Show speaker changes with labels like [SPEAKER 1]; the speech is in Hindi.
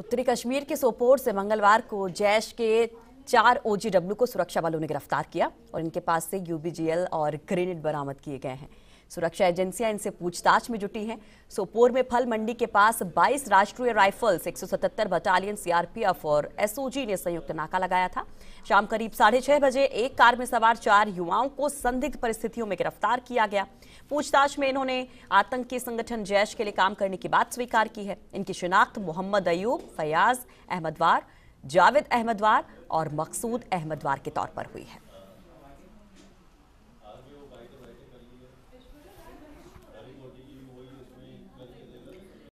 [SPEAKER 1] उत्तरी कश्मीर के सोपोर से मंगलवार को जैश के चार ओजीडब्ल्यू को सुरक्षा बलों ने गिरफ्तार किया और इनके पास से यूबीजीएल और ग्रेनेड बरामद किए गए हैं सुरक्षा एजेंसियां इनसे पूछताछ में जुटी हैं सोपोर में फल मंडी के पास 22 राष्ट्रीय राइफल्स 177 बटालियन सीआरपीएफ और एसओजी ने संयुक्त नाका लगाया था शाम करीब साढ़े छह बजे एक कार में सवार चार युवाओं को संदिग्ध परिस्थितियों में गिरफ्तार किया गया पूछताछ में इन्होंने आतंकी संगठन जैश के लिए काम करने की बात स्वीकार की है इनकी शिनाख्त मोहम्मद अयूब फयाज अहमदवार जावेद अहमदवार और मकसूद अहमदवार के तौर पर हुई है